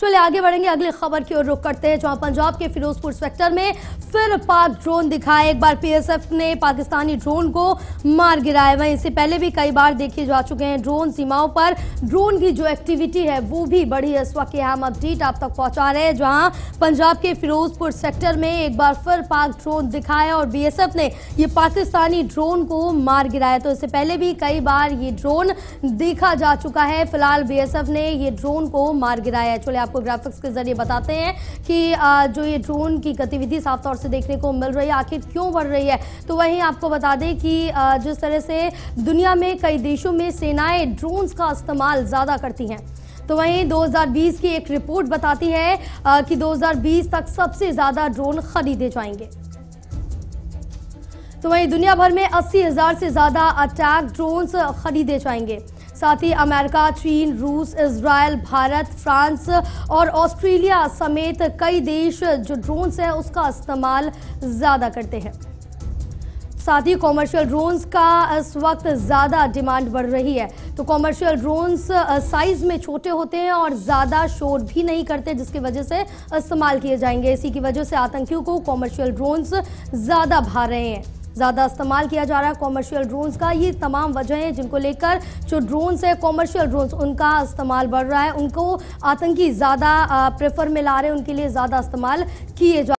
चलिए आगे बढ़ेंगे अगली खबर की ओर रुख करते हैं जहां पंजाब के फिरोजपुर सेक्टर में फिर पाक ड्रोन दिखाए एक बार पीएसएफ ने पाकिस्तानी ड्रोन को मार गिराया वहीं इससे पहले भी कई बार देखे जा चुके हैं ड्रोन सीमाओं पर ड्रोन की जो एक्टिविटी है वो भी बढ़ी है इस वक्त हम अपडेट आप तक पहुंचा रहे हैं जहां पंजाब के फिरोजपुर सेक्टर में एक बार फिर पाक ड्रोन दिखाया और बीएसएफ ने ये पाकिस्तानी ड्रोन को मार गिराया तो इससे पहले भी कई बार ये ड्रोन देखा जा चुका है फिलहाल बीएसएफ ने ये ड्रोन को मार गिराया चले आप आपको ग्राफिक्स के जरिए बताते हैं कि जो ये ड्रोन की गतिविधि साफ तौर से देखने को मिल रही है आखिर क्यों बढ़ रही है तो वहीं आपको बता दें कि जिस तरह से दुनिया में कई देशों में सेनाएं ड्रोन्स का इस्तेमाल ज़्यादा करती हैं तो वहीं 2020 की एक रिपोर्ट बताती है कि 2020 तक सबसे ज़्यादा ड्रोन खरीदे जाएंगे तो वहीं दुनिया भर में अस्सी हजार से ज्यादा अटैक ड्रोन्स खरीदे जाएंगे साथ ही अमेरिका चीन रूस इसराइल भारत फ्रांस और ऑस्ट्रेलिया समेत कई देश जो ड्रोन्स है उसका इस्तेमाल ज़्यादा करते हैं साथ ही कॉमर्शियल ड्रोन्स का इस वक्त ज़्यादा डिमांड बढ़ रही है तो कॉमर्शियल ड्रोन्स साइज़ में छोटे होते हैं और ज़्यादा शोर भी नहीं करते जिसकी वजह से इस्तेमाल किए जाएंगे इसी की वजह से आतंकियों को कॉमर्शियल ड्रोन्स ज़्यादा भा रहे हैं ज़्यादा इस्तेमाल किया जा रहा है कॉमर्शियल ड्रोन्स का ये तमाम वजह है जिनको लेकर जो ड्रोन्स है कॉमर्शियल ड्रोन्स उनका इस्तेमाल बढ़ रहा है उनको आतंकी ज़्यादा प्रेफर में ला रहे हैं उनके लिए ज़्यादा इस्तेमाल किए जा